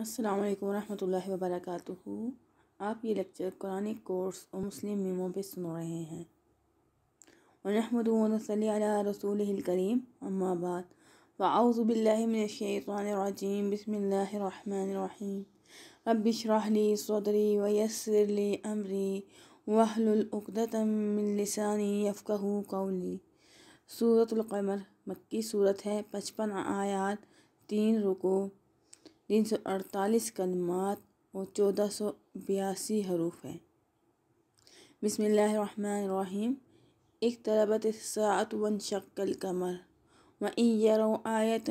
अस्सलाम रहमतुल्लाहि व आप ये लेक्चर कुरान कोर्स और मुस्लिम मीमों पे सुन रहे हैं वनहमदली रसूल करीम अम्माबाद वाउज़बिल्लिनशैतरजीम बसमीम रबिशरहली सदरी वयसरली अमरी वाहलतमिलसानी यफ़ू कौली सूरतमर मक्की सूरत है पचपन आयात तीन रुको तीन सौ अड़तालीस कलमात और चौदह सौ बयासी हरूफ हैं बसमीम एक तरबत सात वन शक्ल कमर व यर आयत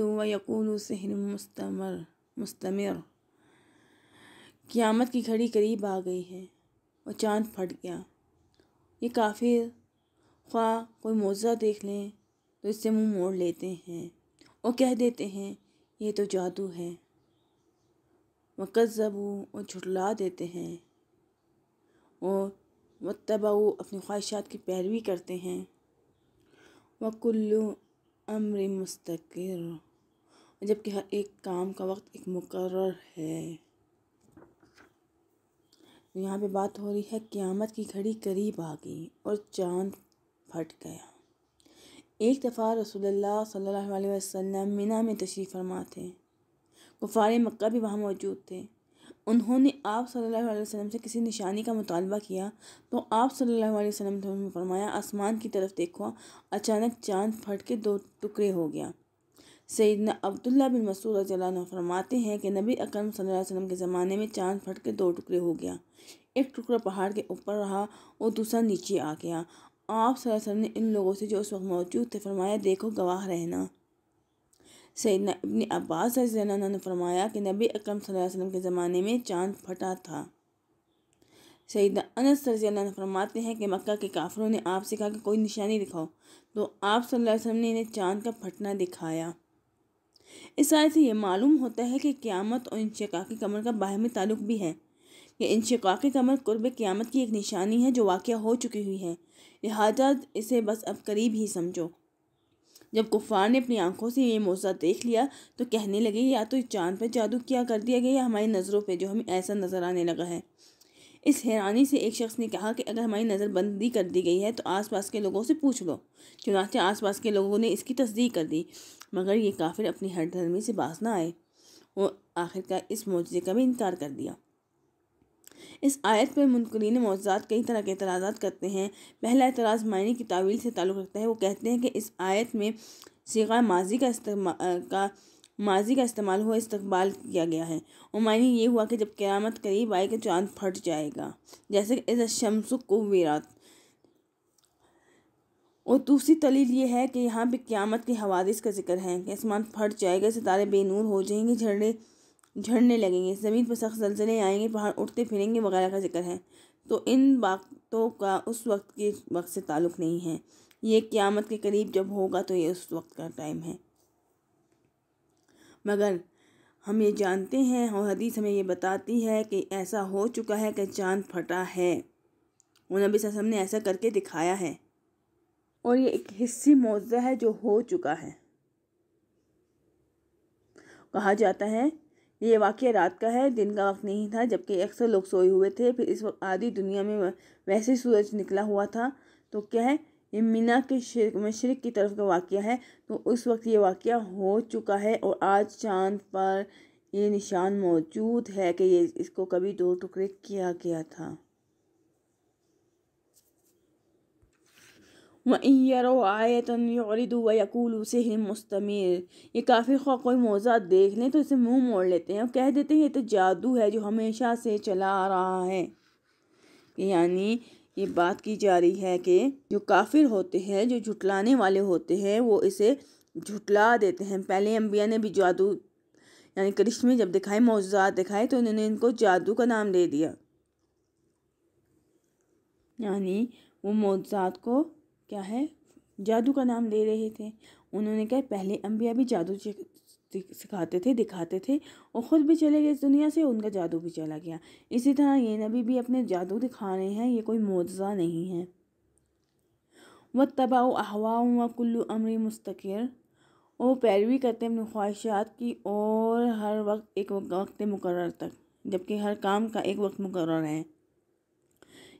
व यकूल सहर मुस्तमर मुस्तमर क़्यामत की घड़ी करीब आ गई है और चांद फट गया ये काफिर ख्वा कोई मौजा देख लें तो इससे मुंह मोड़ लेते हैं और कह देते हैं ये तो जादू है वकज़बू और झुटला देते हैं और मतबा अपनी ख्वाहिशात की पैरवी करते हैं वकुल्लु अम्र मुस्तकर जबकि हर एक काम का वक्त एक मुकर है यहाँ पे बात हो रही है क़्यामत की घड़ी करीब आ गई और चांद फट गया एक दफ़ा रसोल्ला सल्ला वसम मीना में तशरीफ़ फरमा थे कुफार मक्का भी वहाँ मौजूद थे उन्होंने आप सल्ला वसम से किसी निशानी का मुतालबा किया तो आप सल्लल्लाहु वसम ने फरमाया आसमान की तरफ देखो अचानक चाँद फट के दो टुकड़े हो गया सैदना अब्दुल्ला बिन मसूद रजान फरमाते हैं कि नबी अकरम सल्लल्लाहु अलैहि वसल्लम के ज़माने में चांद फट के दो टुकड़े हो गया एक टुकड़ा पहाड़ के ऊपर रहा और दूसरा नीचे आ गया आप ने इन लोगों से जो उस वक्त मौजूद थे फरमाया देखो गवाह रहना सैदना अपने अब्बास रजाना ने फरमाया कि नबी अकरम वसल्लम के ज़माने में चांद फटा था सैद अनस रजाना ने फरमाते हैं कि मक्का के काफरों ने आपसे कहा कि कोई निशानी दिखाओ तो आप सल्लल्लाहु अलैहि वसल्लम ने इन्हें चांद का फटना दिखाया इस आय से ये मालूम होता है कि क़्यामत और इन शिका की कमर का बाहमी ताल्लुक भी है यह इनशाक़ कमर कुर्ब क़्यामत की एक निशानी है जो वाक़ हो चुकी हुई है लिहाजा इसे बस अब करीब ही समझो जब कुफ़ार ने अपनी आंखों से ये मौजा देख लिया तो कहने लगे या तो चाँद पर जादू किया कर दिया गया या हमारी नज़रों पर जो हमें ऐसा नज़र आने लगा है इस हैरानी से एक शख्स ने कहा कि अगर हमारी नज़रबंदी कर दी गई है तो आसपास के लोगों से पूछ लो चुनाचे आसपास के लोगों ने इसकी तस्दीक कर दी मगर ये काफिर अपनी हर धर्मी से बास ना आए वो आखिरकार इस मौज़े का भी इनकार कर दिया इस आयत पर मुनकरीन मौजाद कई तरह के एतराज़ा करते हैं पहला एतराज़ मायने की तावील से ताल्लुक़ रखता है वो कहते हैं कि इस आयत में सीगा माजी का का माजी का इस्तेमाल हुआ इस्तबाल किया गया है और मायने ये हुआ कि जब क़्यामत करीब आए कि चाँद फट जाएगा जैसे कि इस शम्स को वीरात और दूसरी तलील ये है कि यहाँ पे क़्यामत के हवादिस का जिक्र है कि आसमान फट जाएगा सितारे बेनूर हो जाएंगे झरने झड़ने लगेंगे ज़मीन पर सख्त जलजले आएंगे पहाड़ उठते फिरेंगे वगैरह का जिक्र है तो इन बातों का उस वक्त के वक्त से ताल्लुक़ नहीं है ये क़्यामत के करीब जब होगा तो ये उस वक्त का टाइम है मगर हम ये जानते हैं और हदीस हमें ये बताती है कि ऐसा हो चुका है कि चांद फटा है उन नबी वसम ने ऐसा करके दिखाया है और ये एक हिस्सी मुआवजा है जो हो चुका है कहा जाता है ये वाक्य रात का है दिन का वक्त नहीं था जबकि अक्सर लोग सोए हुए थे फिर इस वक्त आधी दुनिया में वैसे सूरज निकला हुआ था तो क्या है ये मीना के शिर मशरक की तरफ का वाक़ है तो उस वक्त ये वाक़ हो चुका है और आज चांद पर ये निशान मौजूद है कि ये इसको कभी दो टुकड़े किया गया था वहीं यरो आयतन यरिदू व यकूल उसे मुस्तमिर ये काफिर खा कोई मौजा देख लें तो इसे मुंह मोड़ लेते हैं और कह देते हैं ये तो जादू है जो हमेशा से चला आ रहा है यानी ये बात की जा रही है कि जो काफिर होते हैं जो झुटलाने वाले होते हैं वो इसे झुटला देते हैं पहले अम्बिया ने भी जादू यानी करिश्मे जब दिखाए मौजात दिखाए तो उन्होंने इनको जादू का नाम दे दिया यानी वो मौजात को क्या है जादू का नाम ले रहे थे उन्होंने कहा पहले अम्बिया भी जादू सिखाते थे दिखाते थे और ख़ुद भी चले गए इस दुनिया से उनका जादू भी चला गया इसी तरह ये नबी भी अपने जादू दिखा रहे हैं ये कोई मुआवजा नहीं है व तबाह अहवाओं व कुल्लू अमरी मुस्तकिर वो पैरवी करते अपनी ख्वाहिशात की और हर वक्त एक वक्त मुकर तक जबकि हर काम का एक वक्त मुकर है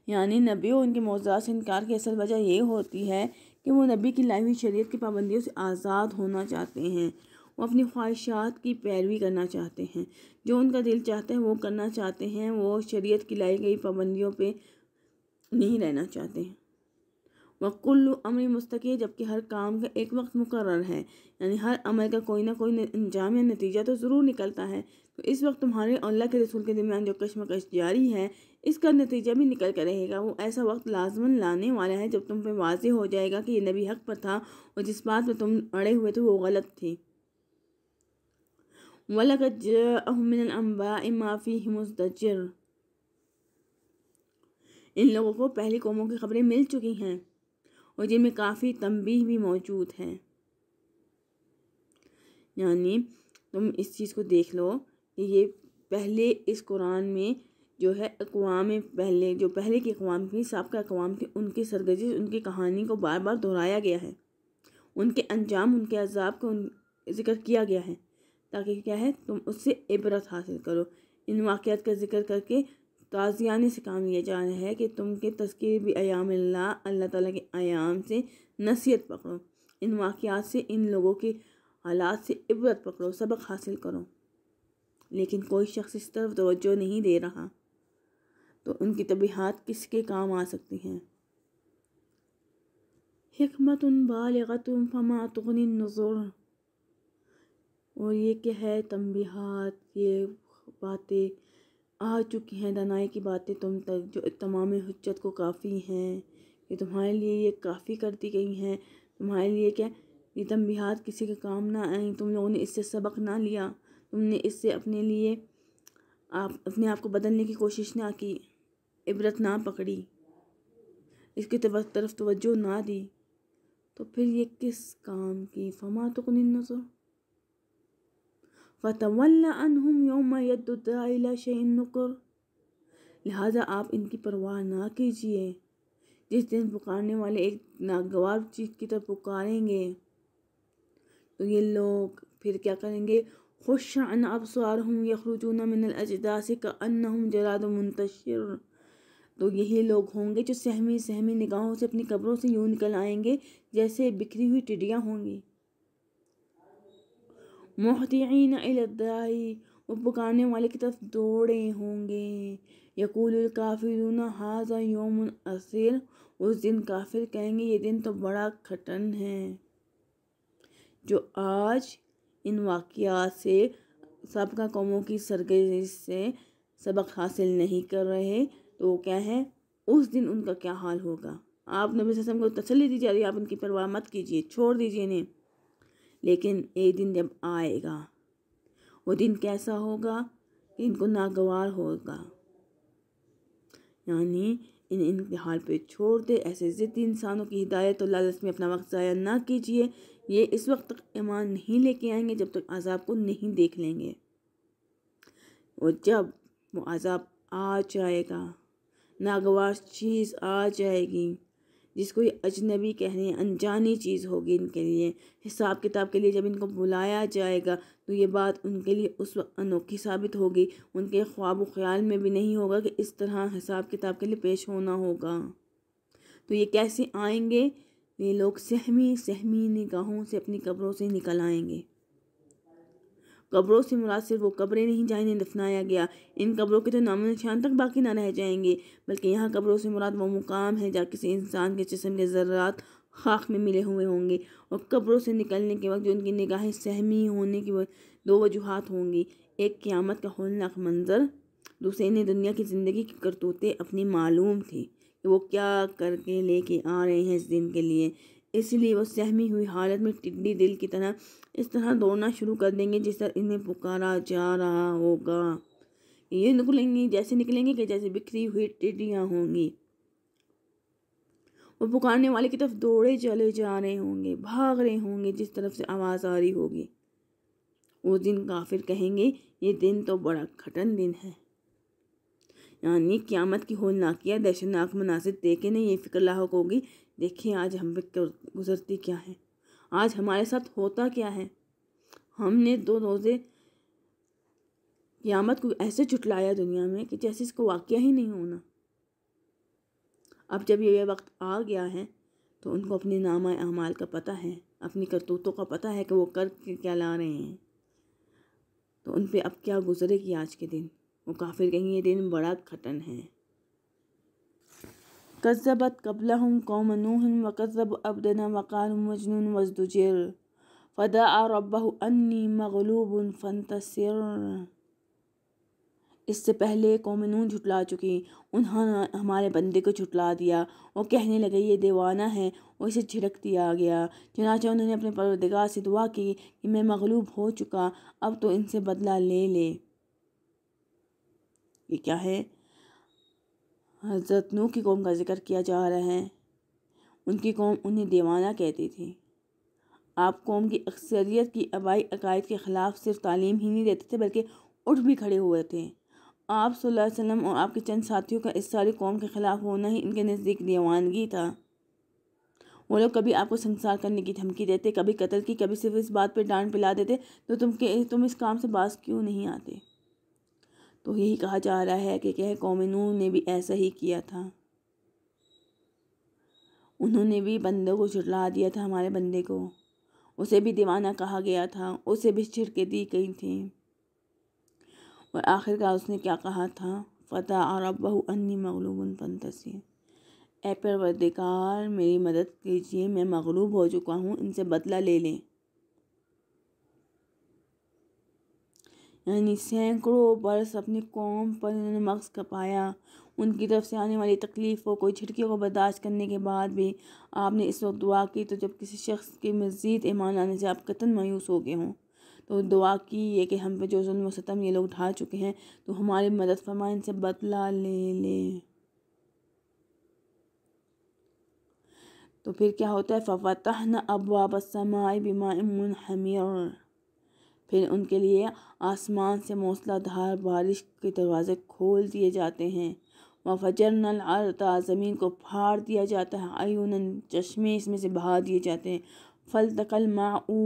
यानी नबी और उनके मौजाद से इनकार की असल वजह यह होती है कि वो नबी की लाई हुई की पाबंदियों से आज़ाद होना चाहते हैं वो अपनी ख्वाहिशात की पैरवी करना चाहते हैं जो उनका दिल चाहता है वो करना चाहते हैं वो शरीयत की लाई गई पाबंदियों पे नहीं रहना चाहते हैं कुल अमर है जबकि हर काम का एक वक्त मुकर है यानी हर अमल का कोई ना कोई अंजाम या नतीजा तो ज़रूर निकलता है तो इस वक्त तुम्हारे अल्लाह के रसूल के दरमियान जो कश्मकश जारी है इसका नतीजा भी निकल कर रहेगा वो ऐसा वक्त लाजमन लाने वाला है जब तुम पर वाज हो जाएगा कि ये नबी हक पर था और जिस बात में तुम अड़े हुए थे वो गलत थे वलकत इन लोगों को पहली कौमों की खबरें मिल चुकी हैं और जिनमें काफ़ी तंबी भी मौजूद है यानी तुम इस चीज़ को देख लो कि ये पहले इस कुरान में जो है अकवाम पहले जो पहले के अकवाम थी सबका अकवाम थी उनकी सरगजिश उनकी कहानी को बार बार दोहराया गया है उनके अंजाम उनके अजाब को जिक्र किया गया है ताकि क्या है तुम उससे इबरत हासिल करो इन वाक़ात का जिक्र करके ताज़ियाने से काम लिया जा रहा है कि तुम के तस्कर भी आयाम अल्लाह अल्लाह ताला के आयाम से नसीहत पकड़ो इन वाक़ात से इन लोगों के हालात से इबरत पकड़ो सबक हासिल करो लेकिन कोई शख्स इस तरफ तोज्जो नहीं दे रहा तो उनकी तबीयत किसके काम आ सकती हैं हमत बालगत फमा तगन नज़ुर और ये क्या है तंबीहात ये बातें आ चुकी हैं दनाई की बातें तुम तक जो तमाम हजत को काफ़ी हैं ये तुम्हारे लिए ये काफ़ी करती गई हैं तुम्हारे लिए क्या ये तंबीहात किसी के काम ना आई तुम लोगों ने इससे सबक ना लिया तुमने इससे अपने लिए आप अपने आप को बदलने की कोशिश ना की इबरत ना पकड़ी इसकी तरफ तोज्जो ना दी तो फिर ये किस काम की फमा तो नज़र फ़तवल्ला अनहुम योम यदा शैन लिहाजा आप इनकी परवाह ना कीजिए जिस दिन पुकारने वाले एक नागवार चीज़ की तरफ पुकारेंगे तो ये लोग फिर क्या करेंगे खुश अन अबसार हूँ यखरुजून मिनल अजदासी का अन्न हम दो मुंतशर तो यही लोग होंगे जो सहमी सहमी निगाहों से अपनी कब्रों से यूं निकल आएंगे जैसे बिखरी हुई टिडियाँ होंगी मोहतीन अलदाई वो पुकारने वाले की तरफ दौड़े होंगे यकूल काफिर हाजा योम असर उस दिन काफिर कहेंगे ये दिन तो बड़ा खटन है जो आज इन वाकिया से सबका कौमों की सरगर्ज से सबक हासिल नहीं कर रहे तो क्या है उस दिन उनका क्या हाल होगा आप नबी वसम को तसली दी जा रही है आप उनकी परवाह मत कीजिए छोड़ दीजिए इन्हें लेकिन एक दिन जब आएगा वो दिन कैसा होगा कि इनको नागवार होगा यानी इन हाल पे छोड़ दे ऐसे ज़िद्दी इंसानों की हिदायत और लालच में अपना वक्त ज़ाया ना कीजिए ये इस वक्त तक ईमान नहीं लेके आएंगे जब तक अजाब को नहीं देख लेंगे और जब वो अजाब आ जाएगा नागवार चीज़ आ जाएगी जिसको ये अजनबी कह रहे हैं अनजानी चीज़ होगी इनके लिए हिसाब किताब के लिए जब इनको बुलाया जाएगा तो ये बात उनके लिए उस वक्त अनोखी साबित होगी उनके ख्वाब ख्याल में भी नहीं होगा कि इस तरह हिसाब किताब के लिए पेश होना होगा तो ये कैसे आएंगे ये लोग सहमी सहमी निगाहों से अपनी कब्रों से निकल आएंगे कब्रों से मुराद सिर्फ वो कब्रें नहीं जहाँ इन्हें दफनाया गया इन कब्रों के तो नामो निशान तक बाकी ना रह जाएंगे बल्कि यहाँ कब्रों से मुराद वो मुकाम है जहाँ किसी इंसान के जिसम के ज़रात खाक में मिले हुए होंगे और कब्रों से निकलने के वक्त जो उनकी निगाहें सहमी होने की दो वजूहत होंगी एक क़्यामत का होलनाक मंजर दूसरे इन्हें दुनिया की ज़िंदगी की करतूतें अपनी मालूम थी कि वो क्या करके लेके आ रहे हैं इस दिन के लिए इसलिए वो सहमी हुई हालत में टिड्डी दिल की तरह इस तरह दौड़ना शुरू कर देंगे जिस तरह इन्हें पुकारा जा रहा होगा ये निकलेंगी जैसे निकलेंगे कि जैसे बिखरी हुई टिड्डियाँ होंगी वो पुकारने वाले की तरफ दौड़े चले जा रहे होंगे भाग रहे होंगे जिस तरफ से आवाज़ आ रही होगी उस दिन काफिर कहेंगे ये दिन तो बड़ा खटन दिन है यानी क्यामत की होलनाक या दहशतनाक मनासिब देख नहीं ये फिक्र लाक होगी देखिए आज हम गुजरती क्या है आज हमारे साथ होता क्या है हमने दो रोज़े क़यामत को ऐसे चुटलाया दुनिया में कि जैसे इसको वाक़ ही नहीं होना अब जब ये वक्त आ गया है तो उनको अपने नामा अमाल का पता है अपनी करतूतों का पता है कि वो कर क्या ला रहे हैं तो उन पर अब क्या गुजरेगी आज के दिन वो काफिर कहेंगे ये दिन बड़ा खटन है कज़बत कबलहम कौम नूह वकज़ब अबदना वक़ाल मजनून वजदुजर फ़दा रब्बह अन्नी मगलूब फंतसर इससे पहले कौम नून झुटला चुकी उन्होंने हमारे बंदे को झुटला दिया और कहने लगे ये दीवाना है और इसे झिड़क दिया गया चनाचा उन्होंने अपने परवरदगार से दुआ की कि मैं मगलूब हो चुका अब तो इनसे बदला ले ले ये क्या है हज़रत नू की कौम का ज़िक्र किया जा रहा है उनकी कौम उन्हें दीवाना कहती थी आप कौम की अक्सरियत की आबाई अकायद के ख़िलाफ़ सिर्फ तालीम ही नहीं देते थे बल्कि उठ भी खड़े हुए थे आप वसल्लम और आपके चंद साथियों का इस सारी कौम के ख़िलाफ़ होना ही इनके नज़दीक दीवानगी था वो लोग कभी आपको संसार करने की धमकी देते कभी कत्ल की कभी सिर्फ इस बात पर डांट पिला देते तो तुम के तुम इस काम से बाज क्यों नहीं आते तो यही कहा जा रहा है कि क्या कौम ने भी ऐसा ही किया था उन्होंने भी बंदों को झुटला दिया था हमारे बंदे को उसे भी दीवाना कहा गया था उसे भी छिड़के दी गई थी और आखिरकार उसने क्या कहा था फ़तः और अब बहु अन्य मगलूबन पंतसी ए परवरदिकार मेरी मदद कीजिए मैं मगलूब हो चुका हूँ इनसे बदला ले लें यानी सैकड़ों बरस अपनी कौम पर उन्होंने मक्स खपाया उनकी तरफ से आने वाली तकलीफ़ों को झटकियों को बर्दाश्त करने के बाद भी आपने इस वक्त दुआ की तो जब किसी शख्स के मज़ीद ईमान आने से आप कतन मायूस हो गए हों तो दुआ की ये कि हम पे जो जुल्म सतम ये लोग उठा चुके हैं तो हमारी मदद फरमाए इनसे बदला ले लें तो फिर क्या होता है फ़वतः न अबवा बीमा हमीर फिर उनके लिए आसमान से मौसलाधार बारिश के दरवाज़े खोल दिए जाते हैं व नल अरता ज़मीन को फाड़ दिया जाता है आयुन चश्मे इसमें से बहा दिए जाते हैं फल तकल माऊ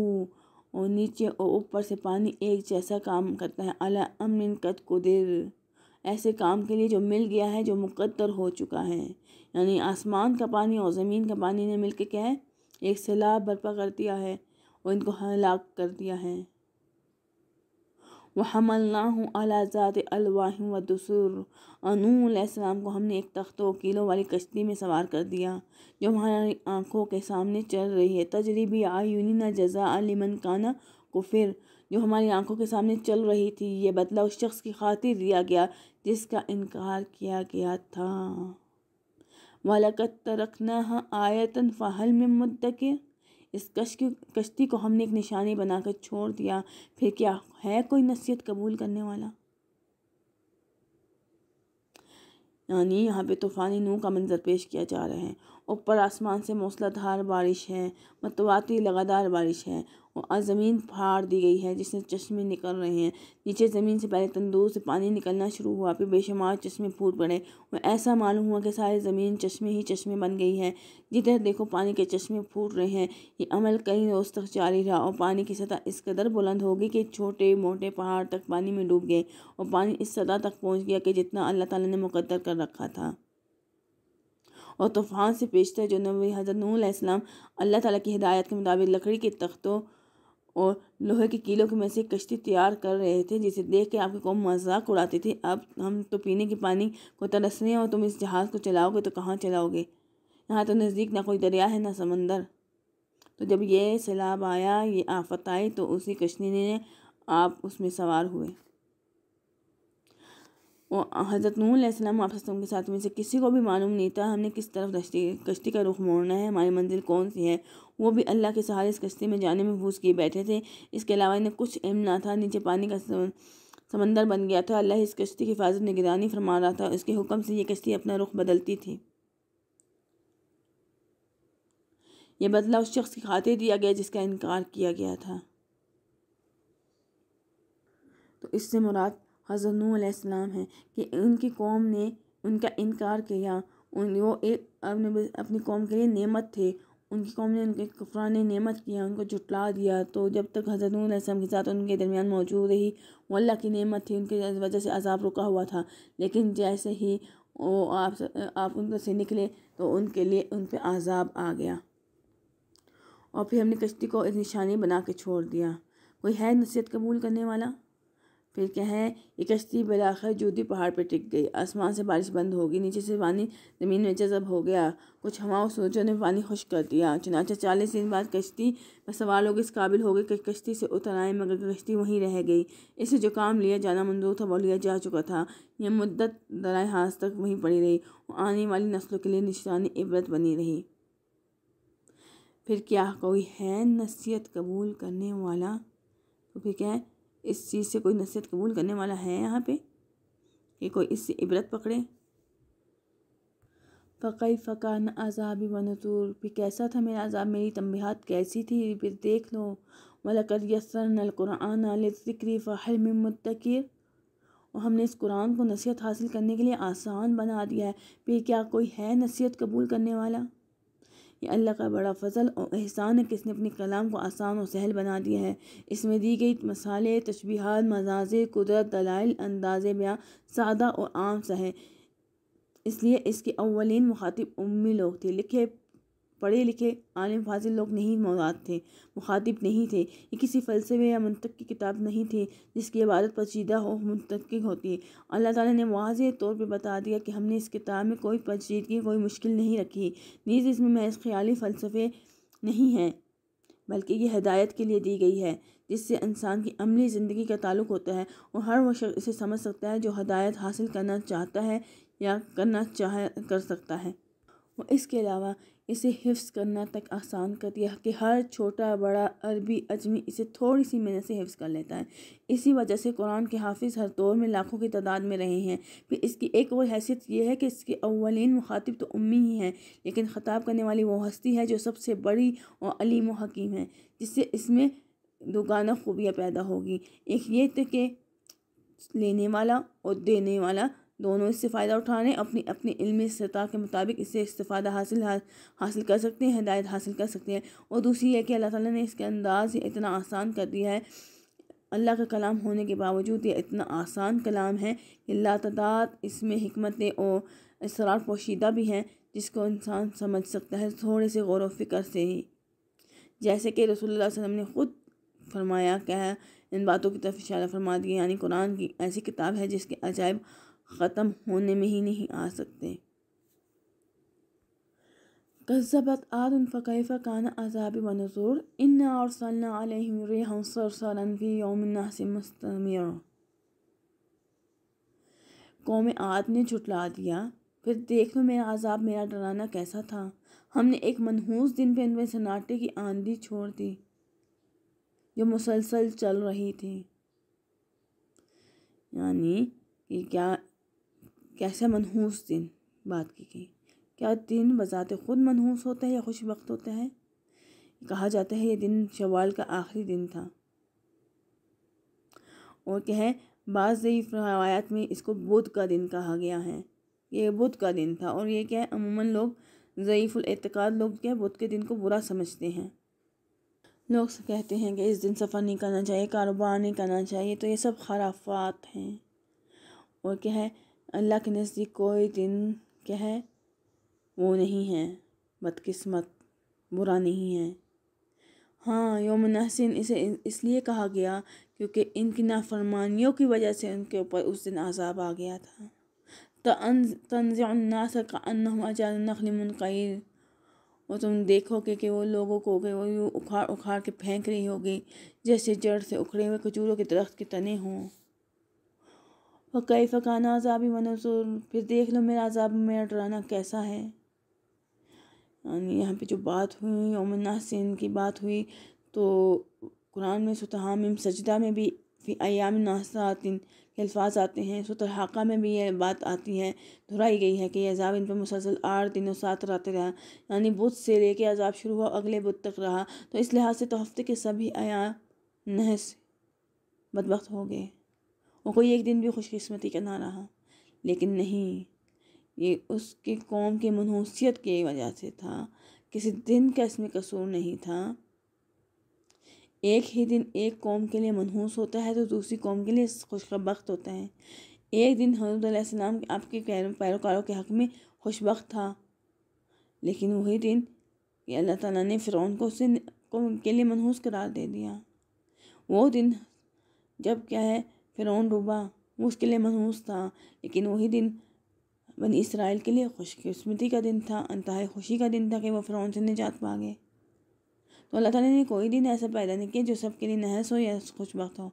और नीचे और ऊपर से पानी एक जैसा काम करता है अला अमिन कद को दिल ऐसे काम के लिए जो मिल गया है जो मुकद्दर हो चुका है यानी आसमान का पानी और ज़मीन का पानी ने मिल के क्या है एक सैलाब बर्पा कर दिया है और इनको हलाक कर दिया है व हमलना हूँ व दसुर अनूसम को हमने एक तख्त वकीलों वाली कश्ती में सवार कर दिया जो हमारी आँखों के सामने चल रही है तजरीबी आयुनी न जजा अलीमन काना कुफिर जो हमारी आँखों के सामने चल रही थी ये बदला उस शख्स की खातिर दिया गया जिसका इनकार किया गया था वालकत तरकना आयतन फ़ाहल में के इस कश कश्ती को हमने एक निशानी बनाकर छोड़ दिया फिर क्या है कोई नसीहत कबूल करने वाला यानी यहाँ पे तूफ़ानी नू का मंजर पेश किया जा रहा है ऊपर आसमान से मौसलाधार बारिश है मतवाती लगातार बारिश है और ज़मीन फाड़ दी गई है जिससे चश्मे निकल रहे हैं नीचे ज़मीन से पहले तंदूर से पानी निकलना शुरू हुआ फिर बेशुमार चश्मे फूट पड़े और ऐसा मालूम हुआ कि सारी ज़मीन चश्मे ही चश्मे बन गई है जिधर देखो पानी के चश्मे फूट रहे हैं ये अमल कई रोज़ तक जारी रहा और पानी की सतह इस कदर बुलंद होगी कि छोटे मोटे पहाड़ तक पानी में डूब गए और पानी इस सतह तक पहुँच गया कि जितना अल्लाह तला ने मुकदर कर रखा था और तूफ़ान से पेशतर जो नबी हज़रत नूसम अल्लाह ताली की हिदायत के मुताबिक लकड़ी के तख्तों और लोहे के कीलों के में से कश्ती तैयार कर रहे थे जिसे देख के आपकी कौम मजाक उड़ाती थी अब हम तो पीने के पानी को तरसने और तुम इस जहाज़ को चलाओगे तो कहाँ चलाओगे यहाँ तो नज़दीक ना कोई दरिया है ना समंदर तो जब ये सैलाब आया ये आफत आई तो उसी कश्ती ने आप उसमें सवार हुए हज़रत नूल सलाम के साथ में से किसी को भी मालूम नहीं था हमने किस तरफ कश्ती कश्ती का रुख मोड़ना है हमारी मंजिल कौन सी है वो भी अल्लाह के सहारे इस कश्ती में जाने में भूस किए बैठे थे इसके अलावा इन्हें कुछ एम ना था नीचे पानी का समंदर बन गया था अल्लाह इस कश्ती की हिफाजत निगरानी फरमा रहा था उसके हुक्म से ये कश्ती अपना रुख बदलती थी यह बदला उस शख्स की खातिर दिया गया जिसका इनकार किया गया था तो इससे मुराद हज़र नूसम हैं कि उनकी कौम ने उनका इनकार किया उन वो एक अपने अपनी कौम के लिए नेमत थे उनकी कौम ने उनके कुफरा ने नेमत किया उनको जुटला दिया तो जब तक हज़रत नूसम के साथ उनके दरमियान मौजूद रही वो अल्लाह की नेमत थी उनके वजह से अजाब रुका हुआ था लेकिन जैसे ही वो आप आप उनके से निकले तो उनके लिए उन पर आज़ाब आ गया और फिर हमने कश्ती को एक निशानी बना के छोड़ दिया कोई है नसीहत कबूल करने वाला फिर क्या है ये कश्ती बलाखर जूदी पहाड़ पर टिक गई आसमान से बारिश बंद हो गई नीचे से पानी ज़मीन में जजब हो गया कुछ हवाओं सोचों सूरजों ने पानी खुश कर दिया चुनाचा चालीस दिन बाद कश्ती पर सवाल लोग इस काबिल हो गए कि कश्ती से उतर आए मगर कश्ती वहीं रह गई इसे जो काम लिया जाना मंजूर था वो लिया जा चुका था यह मुद्दत दराए हाथ तक वहीं पड़ी रही और आने वाली नस्लों के लिए निशानी इबरत बनी रही फिर क्या कोई है नसीहत कबूल करने वाला तो फिर क्या है इस चीज़ से कोई नसीहत कबूल करने वाला है यहाँ पे कि कोई इससे इबरत पकड़े फ़कई फ़कान अजाबी वनसूर फिर कैसा था मेरा अजाब मेरी तंबीहात कैसी थी फिर देख लो वलकर यसरकुरान ज़िक्री फ़हल में मुतकर और हमने इस कुरान को नसीहत हासिल करने के लिए आसान बना दिया है फिर क्या कोई है नसीहत कबूल करने वाला ये अल्लाह का बड़ा फ़जल और एहसान है कि इसने अपने कलाम को आसान और सहल बना दिया है इसमें दी गई मसाले तशबीहात मजाजे कुदरत दलाइल अंदाज बयाँ सादा और आम सा है इसलिए इसके अवलिन मुखातिब उम्मी लोग थे लिखे पढ़े लिखे आलिम फाजिल लोग नहीं मौजाद थे मुखातिब नहीं थे ये किसी फ़लसफे या मनतक की किताब नहीं थी जिसकी इबादत पचीदा हो मुंतक होती अल्लाह ताला ने वाज तौर पर बता दिया कि हमने इस किताब में कोई पचीदगी कोई मुश्किल नहीं रखी नीज़ इसमें महज ख्याली फ़लसफ़े नहीं हैं बल्कि ये हदायत के लिए दी गई है जिससे इंसान की अमली ज़िंदगी का ताल्लुक होता है और हर वो शख्स इसे समझ सकता है जो हदायत हासिल करना चाहता है या करना चाह कर सकता है और इसके अलावा इसे हिफ्स करना तक आसान कर दिया कि हर छोटा बड़ा अरबी अजमी इसे थोड़ी सी मेहनत से हिफ्स कर लेता है इसी वजह से कुरान के हाफिज हर दौर में लाखों की तादाद में रहे हैं फिर इसकी एक और हैसियत यह है कि इसके अवलिन मुखातिब तो उम्मी ही हैं लेकिन ख़ताब करने वाली वो हस्ती है जो सबसे बड़ी और अलीम व हकीम है जिससे इसमें दोगाना खूबियाँ पैदा होगी एक ये थे कि लेने वाला और देने वाला दोनों इससे फ़ायदा उठाने अपनी अपनी इलमी सतह के मुताबिक इससे इस्ता हासिल हासिल कर सकते हैं हिदायत हासिल कर सकते हैं और दूसरी है कि अल्लाह ताला ने इसके अंदाज़ इतना आसान कर दिया है अल्लाह का कलाम होने के बावजूद ये इतना आसान कलाम है कि लातदाद इसमें हमतें और इसरार पोशीदा भी हैं जिसको इंसान समझ सकता है थोड़े से गौर वफिक्र से ही जैसे कि रसोल वसम ने ख़ुद फरमाया क्या है इन बातों की तरफ इशारा फरमा दिया यानी कुरान की ऐसी किताब है जिसके अजायब ख़त्म होने में ही नहीं आ सकते कज़बत आद फ़कैफ़ काना अजाब व नज़ूर इन और सल्लासरसरफ़ी मुस्तमिर कौम आद ने जुटला दिया फिर देख लो मेरा अजाब मेरा डराना कैसा था हमने एक मनहूस दिन पर इनमें सन्नाटे की आंधी छोड़ दी जो मुसलसल चल रही थी यानी कि क्या कैसे मनहूस दिन बात की गई क्या दिन बज़ात खुद मनहूस होता है या खुश वक्त होता है कहा जाता है ये दिन शवाल का आखिरी दिन था और क्या है बाज़ीफ रवायात में इसको बुध का दिन कहा गया है ये बुध का दिन था और ये क्या है अमूमन लोग ज़यीफ़ुलतकाद लोग क्या बुध के दिन को बुरा समझते हैं लोग कहते हैं कि इस दिन सफ़र नहीं करना चाहिए कारोबार नहीं करना चाहिए तो ये सब खराफात हैं और क्या है अल्लाह के नज़दीक कोई दिन क्या है वो नहीं है बदकस्मत बुरा नहीं है हाँ योम नहसिन इसे इसलिए कहा गया क्योंकि इनकी नाफरमानियों की वजह से उनके ऊपर उस दिन आज़ाब आ गया था तंज़नास का अनखल और तुम देखोगे कि वो लोगों को कि वो उखाड़ उखाड़ के फेंक रही होगी जैसे जड़ से उखड़े हुए खजूरों के दरख्त के तने हों व कई फ़काना अजाबी मनसूर फिर देख लो मेरा अजाब मेरा डराना कैसा है यानी यहाँ पे जो बात हुई ओम की बात हुई तो कुरान में सतहाम सजदा में भी फिर अयाम नासन के अल्फाज आते हैं सुतरहाका में भी ये बात आती है दोहराई गई है कि यह अजाब इन पर मुसलसल आठ दिनों सात रातें रहा यानी बुध से लेके अजाब शुरू हुआ अगले बुध तक रहा तो इस लिहाज से तो हफ्ते के सभी अयाम नहस बदबक हो गए वो कोई एक दिन भी खुशकस्मती का ना रहा लेकिन नहीं ये उसके कौम के मनहूसियत की वजह से था किसी दिन का इसमें कसूर नहीं था एक ही दिन एक कौम के लिए मनहूस होता है तो दूसरी कौम के लिए खुशबख्त होता है एक दिन हजरतम आपके पैरोकारों के हक़ में खुशबक था लेकिन वही दिन कि अल्लाह ताला ने फ़िरौन को उसे को उनके लिए मनहूस करार दे दिया वो दिन जब क्या है फ़िरौन डूबा उसके लिए महूस था लेकिन वही दिन बनी इसराइल के लिए खुशकस्मती का दिन था अनतहा खुशी का दिन था कि वह फ़िरौन से निजात पा गए तो अल्लाह ताला ने कोई दिन ऐसा पैदा नहीं किया जो सबके लिए नहस हो या खुशबक हो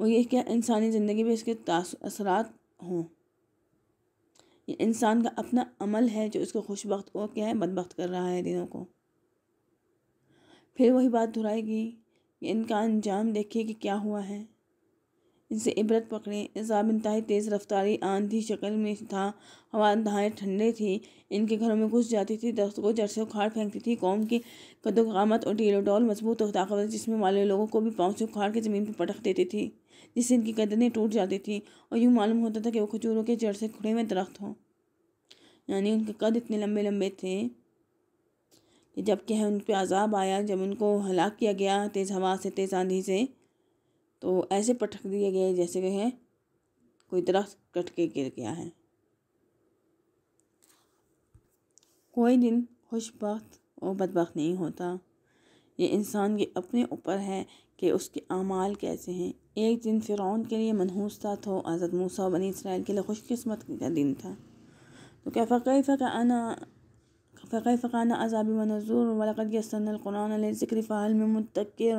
और ये क्या इंसानी ज़िंदगी में इसके असरात हों ये इंसान का अपना अमल है जो इसको खुशबक और क्या है बदबक कर रहा है दिनों को फिर वही बात दोहराएगी कि इनका अंजाम देखिए कि क्या हुआ है जिससे इबरत पकड़े एजाब इंतहा तेज़ रफ्तारी आंधी शक्ल में था हवा दहाएँ ठंडे थी इनके घरों में घुस जाती थी दस्त को जड़ से उखाड़ फेंकती थी कौम की कदोकामत और डीलोडोल मजबूत और ताकत जिसमें वाले लोगों को भी पाँव से उखाड़ के ज़मीन पर पटक देती थी जिससे इनकी कदरें टूट जाती थी और यूँ मालूम होता था कि वो खजूरों के जड़ से खुड़े हुए दरख्त हों यानी उनके कद इतने लंबे लंबे थे कि है उन पर आज़ाब आया जब उनको हलाक किया गया तेज़ हवा से तेज़ आंधी से तो ऐसे पटक दिया गया है जैसे कहें कोई दरख्त कट के गिर गया है कोई दिन खुशबख्त और बदबक़ नहीं होता ये इंसान के अपने ऊपर है कि उसके अमाल कैसे हैं एक दिन फ़िरौन के लिए मनहूस था तो हज़रत मूसा बनी इसराइल के लिए खुशकस्मत का दिन था तो क्या फ़कई फ़का आना فكيف كان عذابي ونذور ولقد यस्सरना القرآن للذكر फ़हल में मुद्दक्किर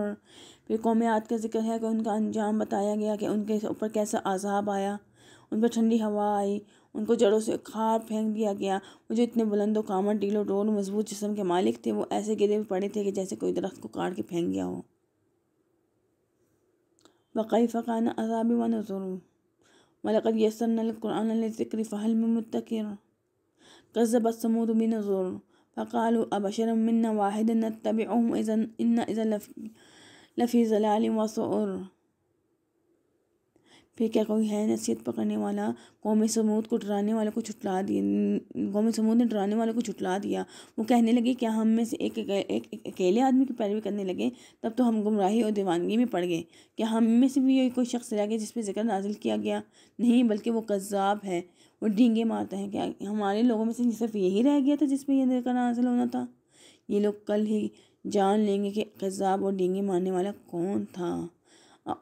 फिर कौम याद का जिक्र है कि उनका अंजाम बताया गया कि उनके ऊपर कैसा आज़ाब आया उन पर ठंडी हवा आई उनको जड़ों से खार फेंक दिया गया वो जो इतने बुलंद कामर डीलो डोल मजबूत जिसम के मालिक थे वो ऐसे गिरे पड़े थे कि जैसे कोई दरख्त को काट के फेंक गया हो वक़ी फ़ान अजाबी व नजूर वलकद यसरकुरान ज़िक्र फ़हल में मुतकर कज़बत समूद भी नजूर فقالوا أبشر منا واحدا نتبعه إذا إن إذا لفي زلال वसूर फिर क्या कोई है नसीहत पकड़ने वाला कौम समूद को डराने वाले को छुटला दिया कौम समूद ने डराने वाले को छुटला दिया वो कहने लगे क्या हम में से एक अकेले आदमी की पैरवी करने लगे तब तो हम गुमराही और दीवानगी में पड़ गए क्या हम में से भी कोई शख्स रह गया जिस पर जिक्र नाजिल किया गया नहीं बल्कि वो कज़ाब है वो डींगे मारते हैं क्या हमारे लोगों में से सिर्फ यही रह गया था जिसमें यह देखकर हासिल होना था ये लोग कल ही जान लेंगे कि कज़ाब और डींगे मारने वाला कौन था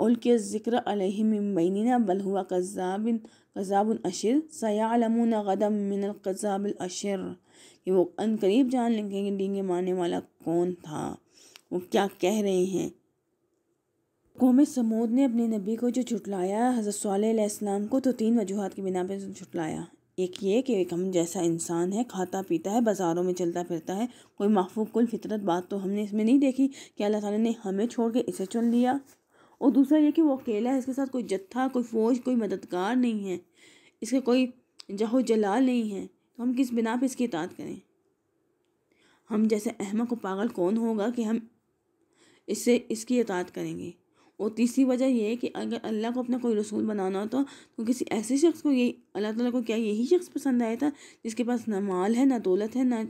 उल के ज़िक्र अलहिमिन बल हुआ कज़ाबिन कज़ाबुल अशर सयालमून गदम मिन अशर कि वो अन करीब जान लेंगे कि डींगे मारने वाला कौन था वो क्या कह रहे हैं कौम समूद ने अपने नबी को जो छुटलाया हज़रत सल्लाम को तो तीन वजूहत की बिना पर छुटलाया एक ये कि एक हम जैसा इंसान है खाता पीता है बाज़ारों में चलता फिरता है कोई माफूक कुल फितरत बात तो हमने इसमें नहीं देखी कि अल्लाह ताला ने हमें छोड़ के इसे चुन लिया और दूसरा ये कि वो अकेला है इसके साथ कोई जत्था कोई फ़ौज कोई मददगार नहीं है इसके कोई जहो जलाल नहीं है तो हम किस बिना पर इसकी इतात करें हम जैसे अहमद व पागल कौन होगा कि हम इससे इसकी इतात करेंगे और तीसरी वजह यह है कि अगर अल्लाह को अपना कोई रसूल बनाना होता तो, तो किसी ऐसे शख्स को यही अल्लाह ताला को क्या यही शख्स पसंद आया था जिसके पास ना माल है ना दौलत है ना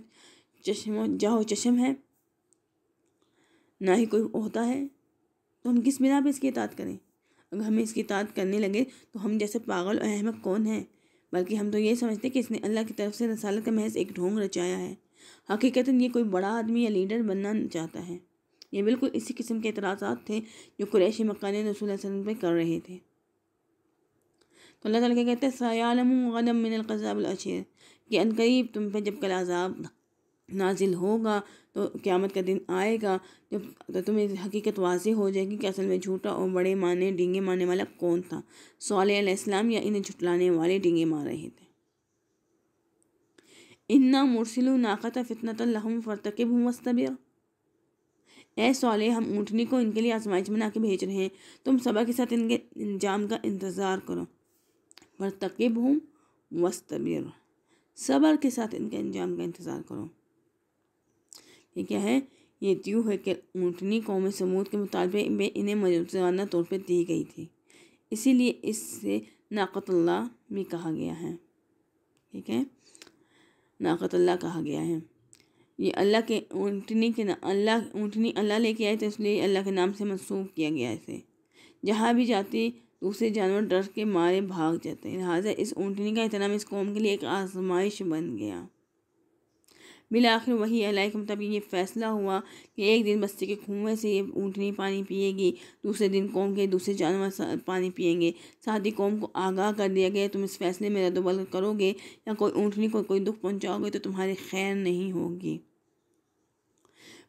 चश्म जाओ चश्म है ना ही कोई होता है तो हम किस बिना पर इसकी इतात करें अगर हमें इसकी इतात करने लगे तो हम जैसे पागल और अहमक कौन हैं बल्कि हम तो ये समझते कि इसने अल्लाह की तरफ से रसालत का महज एक ढोंग रचाया है हकीकता ये कोई बड़ा आदमी या लीडर बनना चाहता है ये बिल्कुल इसी किस्म के एतराज़ा थे जो कुरैशी मकान रसूल पर कर रहे थे तो अल्लाह तला कहते हैं सयालम गनम मिन अलकज़ाबलशर कि अनकरीब तुम पर जब कल आज़ाब नाजिल होगा तो क़्यामत का दिन आएगा जब तो, तो तुम्हें हकीकत वाज हो जाएगी कि असल में झूठा और बड़े माने डेंगे मारने वाला कौन था सोलम या इन्हें झुटलाने वाले डेंगे मार रहे थे इन्ना मुरसिलु नाकत फ़ितनतम फ़रतकब हूँ वस्तबिया ए सौले हम ऊँटनी को इनके लिए आजमाइश बना के भेज रहे हैं तुम सबा के साथ इनके इंजाम का इंतज़ार करो मरतकब हूँ वस्तबिर सबर के साथ इनके इंजाम का इंतज़ार करो ये क्या है ये त्यू है कि ऊँटनी कौम समूद के मुताबिक में इन्हें मजरसाना तौर पर दी गई थी इसीलिए इससे नाकतल्ला भी कहा गया है ठीक है नाकतल्ला कहा गया है ये अल्लाह के ऊँटनी के अल्लाह ऊँटनी अल्लाह लेके आए थे इसलिए अल्लाह के नाम से मनसूख किया गया इसे जहाँ भी जाते दूसरे जानवर डर के मारे भाग जाते लिहाजा इस ऊँटनी का इतना इस कौम के लिए एक आजमाइश बन गया बिल आखिर वही अलाई के मुताबिक ये फैसला हुआ कि एक दिन बस्ती के कुएँ से ये ऊँटनी पानी पिएगी दूसरे दिन कौम के दूसरे जानवर पानी पिएंगे साथ ही कौम को आगाह कर दिया गया तुम इस फैसले में रद्दबल करोगे या कोई ऊँटनी को कोई दुख पहुँचाओगे तो तुम्हारी खैर नहीं होगी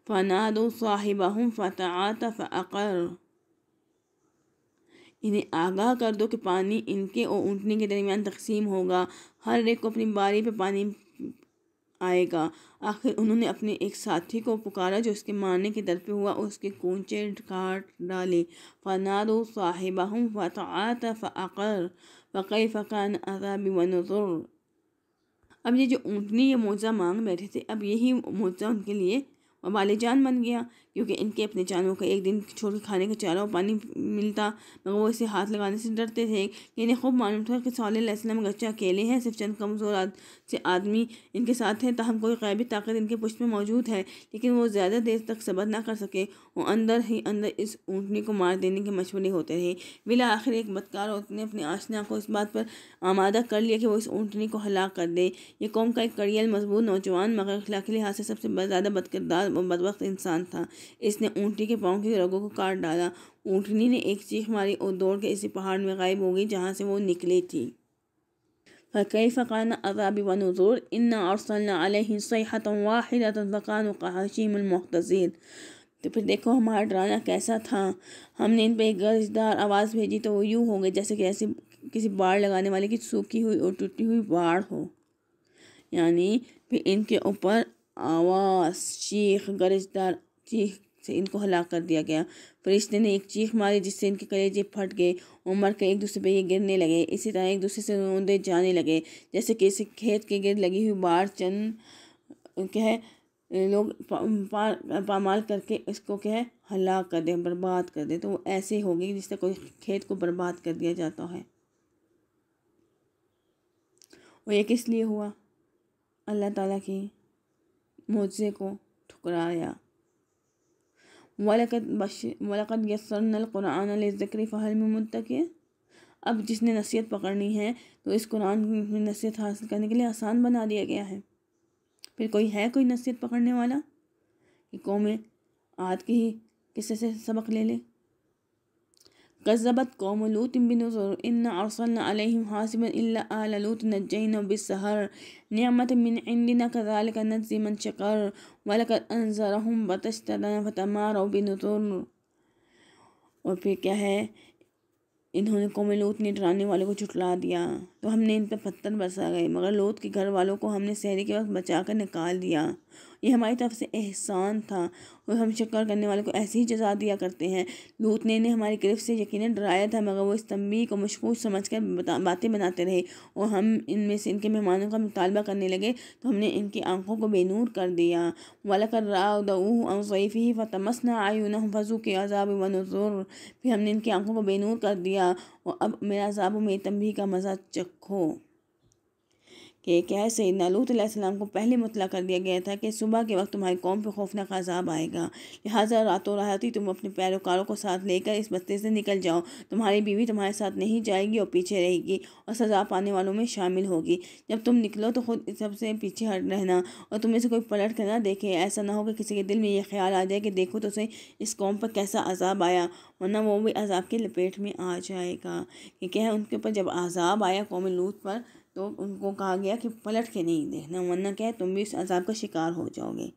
फ़नादो साहिबाहम फ़तात फ़र इन्हें आगाह कर दो कि पानी इनके और ऊँटनी के दरमियान तकसीम होगा हर एक को अपनी बारी पे पानी आएगा आखिर उन्होंने अपने एक साथी को पुकारा जो उसके मारने के दर पे हुआ उसके कूंचे काट डाले फ़नारो साहिबाहम फ़त फ़र फ़कई फ़कान अजाब वनजुर अब ये जो ऊँटनी ये मोज़ा मांग बैठे थे अब यही मोज़ा उनके लिए वालजान बन गया क्योंकि इनके अपने जानवरों को एक दिन छोड़ खाने का चारा और पानी मिलता मगर वो इसे हाथ लगाने से डरते थे इन्हें खूब मालूम था कि सौलम गच्चा अकेले हैं सिर्फ चंद कमज़ोर आद, से आदमी इनके साथ हैं तहम कोई कैबी ताकत इनके पुष्ट में मौजूद है लेकिन वो ज़्यादा देर तक सबर ना कर सके वो अंदर ही अंदर इस ऊँटनी को मार देने के मशवरे होते रहे बिला आखिर एक बदकार और उसने अपने आशना को इस बात पर आमादा कर लिया कि वो इस ऊँटनी को हला कर दे ये कौम का एक कड़ियल मजबूत नौजवान मगर अखिला के लिहाज से सबसे ज़्यादा बदकरदार और बदवक्त इंसान था इसने ऊँटनी के पाँव के रगों को काट डाला ऊँटनी ने एक चीख मारी और दौड़ के इसी पहाड़ में गायब हो गई जहाँ से वो निकली थी फ़कई फ़काना अजाब वनज़ूर इन्ना और सैहत वाहिदत फ़कान तो फिर देखो हमारा डराना कैसा था हमने इन पर एक गर्जदार आवाज़ भेजी तो वो यूँ हो गए जैसे कि ऐसी किसी बाढ़ लगाने वाले की सूखी हुई और टूटी हुई बाढ़ हो यानी फिर इनके ऊपर आवाज़ चीख गरजदार चीख से इनको हलाक कर दिया गया फरिश्ते ने एक चीख मारी जिससे इनके कलेजे फट गए और मर के एक दूसरे पर ये गिरने लगे इसी तरह एक दूसरे से रोंदे जाने लगे जैसे कि इसे खेत के गिर लगी हुई बाढ़ चंद कह लोग पा, पा, पामाल करके इसको क्या हलाक कर दें बर्बाद कर दें तो वो ऐसे होगी जिस तरह कोई खेत को बर्बाद कर दिया जाता है और ये किस लिए हुआ अल्लाह ताला की मोजे को ठुकराया वलकत बश वलकत ज़िक्र फ़हल में मुतक अब जिसने नसीहत पकड़नी है तो इस कुरान में नसीहत हासिल करने के लिए आसान बना दिया गया है फिर कोई है कोई नसीहत पकड़ने वाला कि कौमें आद के ही किस्से से सबक ले लें कज़बत कौम लूत बिन इन अरसलम हासिबन अल लूत नजैन बिसहर नियमत मिन इंदिना कज़ाल का नजी मन शकर वलकत अनजरहम बतशतना फतमार बिन और फिर क्या है इन्होंने कौम लूत ने डराने वालों को चुटला दिया तो हमने इन पर पत्थर बरसा गए मगर लूत के घर वालों को हमने शहरी के वक्त बचा कर निकाल दिया ये हमारी तरफ से एहसान था और हम शक्कर करने वाले को ऐसी ही जजा दिया करते हैं लूत ने इन्हें हमारी गिरफ्त से यकीन डराया था मगर वो इस तंबी को मशकूस समझ कर बातें बनाते रहे और हम इनमें से इनके मेहमानों का मुतालबा करने लगे तो हमने इनकी आंखों को बेनूर कर दिया वाला कर राउदीफ़ी ही आयु न फजू के अजाब वनजूर फिर हमने इनकी आंखों को बेनूर कर दिया और अब मेरा अजाब मेरी तंबी का मज़ा चखो कि क्या है सैद को पहले मुतला कर दिया गया था कि सुबह के वक्त तुम्हारी कौम पर खौफनाक अजाब आएगा लिहाजा रातों रात ही तुम अपने पैरोकारों को साथ लेकर इस बस्ते से निकल जाओ तुम्हारी बीवी तुम्हारे साथ नहीं जाएगी और पीछे रहेगी और सज़ा पाने वालों में शामिल होगी जब तुम निकलो तो खुद सबसे पीछे हट रहना और तुम्हें से कोई पलट कर ना देखे ऐसा ना हो कि किसी के दिल में यह ख्याल आ जाए कि देखो तो उसे इस कौम पर कैसा अजाब आया वरना वो भी अजाब के लपेट में आ जाएगा कि क्या है उनके ऊपर जब अजाब आया कौम लूत पर तो उनको कहा गया कि पलट के नहीं देखना वरना क्या है तुम भी इस अजाब का शिकार हो जाओगे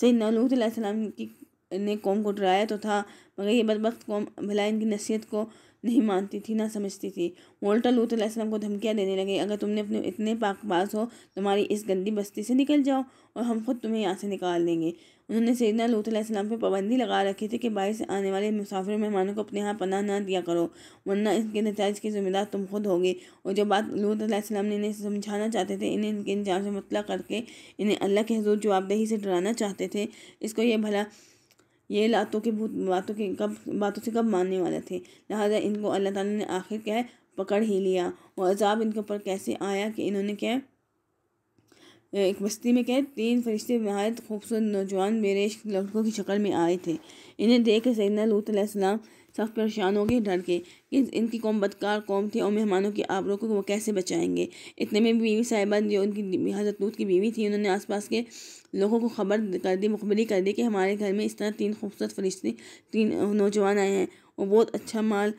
सही नलूत सलाम की ने कौम को डराया तो था मगर ये बदबक कौम भला इनकी नसीहत को नहीं मानती थी ना समझती थी वोल्टा लूत सलाम को धमकियाँ देने लगे अगर तुमने अपने इतने पाकबाज हो तुम्हारी इस गंदी बस्ती से निकल जाओ और हम खुद तुम्हें यहाँ से निकाल देंगे उन्होंने सैदना लूतम पर पाबंदी लगा रखी थी कि बाहर से आने वाले मुसाफिर मेहमानों को अपने यहाँ पनाह ना दिया करो वरना इनके नतज की जिम्मेदार तुम खुद होगी और जो बात लूत ने इन्हें समझाना चाहते थे इन्हें इनके इंजाम से मुतला करके इन्हें अल्लाह के हजूर जवाबदेही से डराना चाहते थे इसको ये भला ये लातों के भूत बातों के कब बातों से कब मानने वाले थे लिहाजा इनको अल्लाह ताला ने आखिर क्या है पकड़ ही लिया और अजाब इनके ऊपर कैसे आया कि इन्होंने क्या एक बस्ती में कहे तीन फरिश्ते नहायत खूबसूरत नौजवान मेरे लड़कों की शक्ल में आए थे इन्हें देख सैदना लूत सलाम सख्त परेशान हो गए डर के कि इनकी कौम बदकार कौम थी और मेहमानों की आबरों को वो कैसे बचाएंगे इतने में बीवी साहिबा जो उनकी हजरत लूत की बीवी थी उन्होंने आसपास के लोगों को खबर कर दी मुखबरी कर दी कि हमारे घर में इस तरह तीन खूबसूरत फरिश्ते तीन नौजवान आए हैं और बहुत अच्छा माल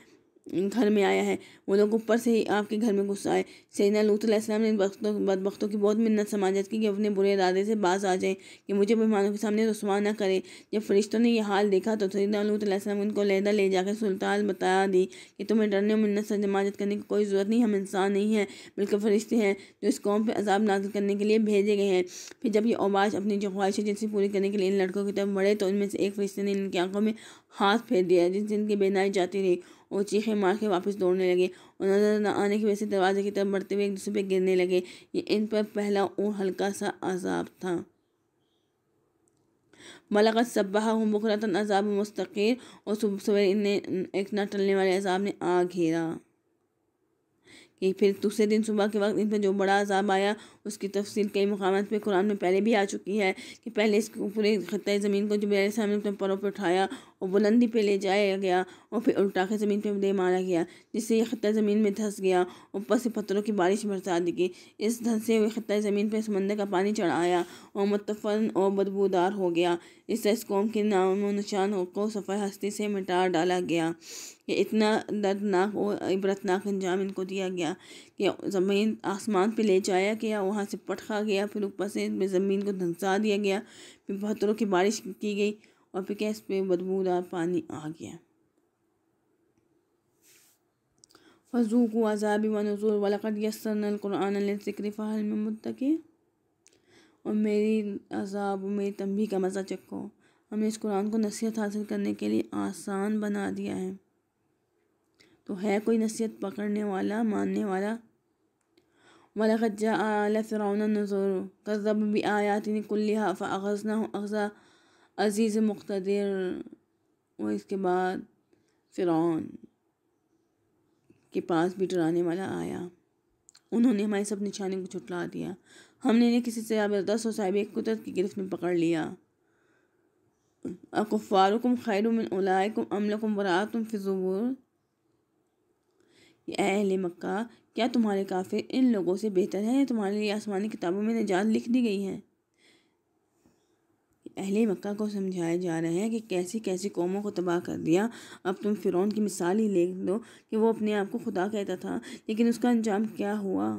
घर में आया है वो लोग ऊपर से ही आपके घर में घुस आए सैना लूतम ने बदबख्तों की बहुत मिन्नत समाजत की कि अपने बुरे इरादे से बाज आ जाए कि मुझे मेहमानों के सामने रसवा न करें जब फरिश्तों ने यह हाल देखा तो सैदा लूतम उनको लहदा ले जाकर सुल्तान बता दी कि तुम्हें डरने और मन्नत से जमाजत करने की कोई ज़रूरत नहीं हम इंसान नहीं हैं बल्कि फरिश्ते हैं जो इस कौम पर अजाब नाजिल करने के लिए भेजे गए हैं फिर जब ये अबाज अपनी जो ख्वाहिशें जिनसे पूरी करने के लिए इन लड़कों की तरफ बढ़े तो उनमें से एक फरिश्ते ने इनकी आंखों में हाथ फेर दिया जिनसे इनकी बेनाई जाती रही और चीखे मार के वापस दौड़ने लगे और नजर न आने की वजह से दरवाजे की तरफ बढ़ते हुए एक दूसरे पर गिरने लगे ये इन पर पहला और हल्का सा आजाब था मलकत सब्बाह बकरतन अजाब मुस्तकिर और सुबह सुबह इन्हें एक न टलने वाले अजाब ने आ घेरा कि फिर दूसरे दिन सुबह के वक्त इन पर जो बड़ा अजाब आया उसकी तफसील कई मकाम पर कुरान में पहले भी आ चुकी है कि पहले इस पूरे ख़त ज़मीन को जो मेरे सामने अपने परों पर उठाया और बुलंदी पर ले जाया गया और फिर उल्टा के ज़मीन पर दे मारा गया जिससे यह खत ज़मीन में धंस गया ऊपर से पत्थरों की बारिश बरसा दी गई इस धंसे हुए ख़त्ता ज़मीन पर समंदर का पानी चढ़ाया और मतफन और बदबूदार हो गया इससे इस कौम के नाम निशान को सफ़ा हस्ती से मिटा डाला गया ये इतना दर्दनाक और इबरतनाक अंजाम इनको दिया गया कि ज़मीन आसमान पे ले जाया गया वहाँ से पटखा गया फिर ऊपर से ज़मीन को धंसा दिया गया फिर पत्थरों की बारिश की गई और फिर गैस पे बदबूदार पानी आ गया फजूक आज़ाब मनजूर वलकद यसरकुरान ज़िक्र फ़ाहल में मुतकी और मेरी अजाब मेरी तंबी का मज़ा चखो हमने इस कुरान को नसीहत हासिल करने के लिए आसान बना दिया है तो है कोई नसीहत पकड़ने वाला मानने वाला ولقد جاء آل فرعون النذر كذبوا بآياتنا كلها فأخذناه أخذ عزيز مقتدر और इसके बाद फ़िरौन के पास भी डराने वाला आया उन्होंने हमारी सब निशानी को छुटला दिया हमने इन्हें किसी से ज़बरदस्त और साहिब कुदरत की गिरफ्त में पकड़ लिया अकुफ़ारुकुम खैरुमिन उलायकुम अमलकुम वरातुम फिजूर अहल मक्का क्या तुम्हारे काफ़िर इन लोगों से बेहतर है तुम्हारे लिए आसमानी किताबों में निजात लिख दी गई है अहले मक्का को समझाया जा रहा है कि कैसी कैसी कौमों को तबाह कर दिया अब तुम फ़िरौन की मिसाल ही ले दो कि वो अपने आप को खुदा कहता था लेकिन उसका अंजाम क्या हुआ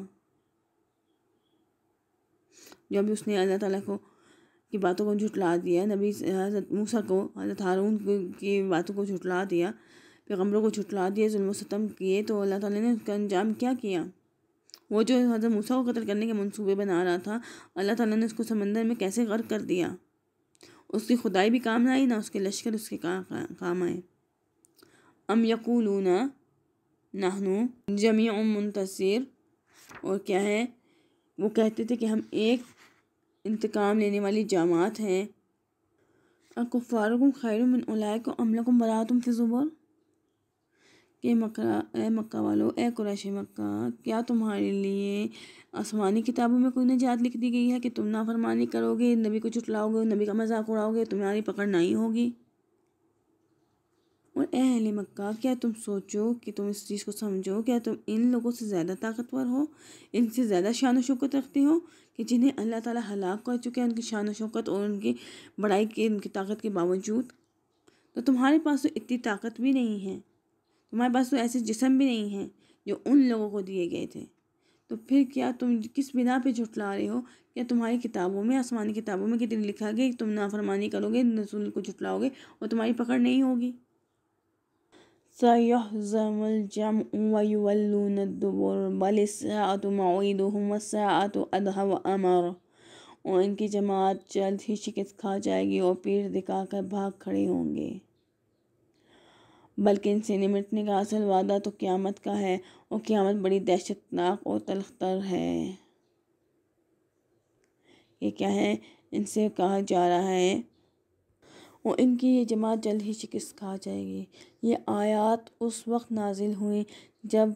जब उसने अल्लाह ताला को की बातों को झुटला दिया नबी हजरत मूसा को हजरत हारून की बातों को झुटला दिया पैगम्बरों को झुटला दिए जुल्म किए तो अल्लाह ताला ने उसका अंजाम क्या किया वो जो हज़रत मूसा को कत्ल करने के मंसूबे बना रहा था अल्लाह ताला ने उसको समंदर में कैसे गर्क कर दिया उसकी खुदाई भी काम आई ना उसके लश्कर उसके का, का, काम आए अम यकूलूना नाहनू जमी मुंतसर और क्या है वो कहते थे कि हम एक इंतकाम लेने वाली जमात हैं और कुफ़ारकुम खैर मिन उलाय को अमलकुम बरातुम फिजुबर कि मक्का ए मक्का वालो ए कुरैश मक्का क्या तुम्हारे लिए आसमानी किताबों में कोई निजात लिख दी गई है कि तुम नाफरमानी करोगे नबी को चुटलाओगे नबी का मजाक उड़ाओगे तुम्हारी पकड़ नहीं होगी और अहले मक्का क्या तुम सोचो कि तुम इस चीज़ को समझो क्या तुम इन लोगों से ज़्यादा ताकतवर हो इनसे ज़्यादा शान शौकत रखते हो कि जिन्हें अल्लाह ताला हलाक कर चुके हैं उनकी शान शौकत और उनकी बड़ाई की उनकी ताकत के बावजूद तो तुम्हारे पास तो इतनी ताकत भी नहीं है तुम्हारे पास तो ऐसे जिसम भी नहीं हैं जो उन लोगों को दिए गए थे तो फिर क्या तुम किस बिना पे झुटला रहे हो क्या तुम्हारी किताबों में आसमानी किताबों में कितनी लिखा गया कि तुम नाफरमानी करोगे रसूल को झुटलाओगे और तुम्हारी पकड़ नहीं होगी अमर और इनकी जमात जल्द ही शिकस्त खा जाएगी और दिखा दिखाकर भाग खड़े होंगे बल्कि इनसे निमटने का असल वादा तो क़्यामत का है और क़्यामत बड़ी दहशतनाक और तलखतर है ये क्या है इनसे कहा जा रहा है और इनकी ये जमात जल्द ही शिकस्त खा जाएगी ये आयात उस वक्त नाजिल हुई जब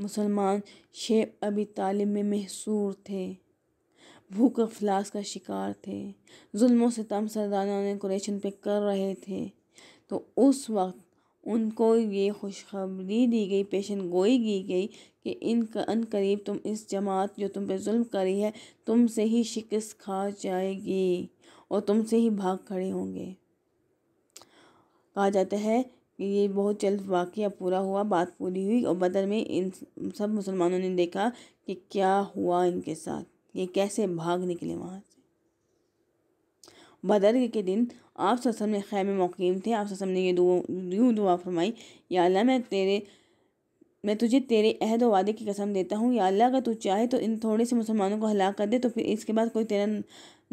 मुसलमान शेब अभी तालिब में महसूर थे भूख अफलास का शिकार थे जुल्मों से तम सरदाना ने कुरेशन पे कर रहे थे तो उस वक्त उनको ये खुशखबरी दी गई पेशन गोई की गई कि इन अन करीब तुम इस जमात जो तुम पे जुल्म करी है तुम से ही शिकस्त खा जाएगी और तुम से ही भाग खड़े होंगे कहा जाता है कि ये बहुत जल्द वाक़ पूरा हुआ बात पूरी हुई और बदल में इन सब मुसलमानों ने देखा कि क्या हुआ इनके साथ ये कैसे भाग निकले वहाँ बदर के दिन आप ससम खैम मुकीम थे आप ससम ने ये दुआ यूँ दुआ फरमाई या अल्लाह मैं तेरे मैं तुझे तेरे अहद वादे की कसम देता हूँ या अल्लाह अगर तू चाहे तो इन थोड़े से मुसलमानों को हलाक कर दे तो फिर इसके बाद कोई तेरा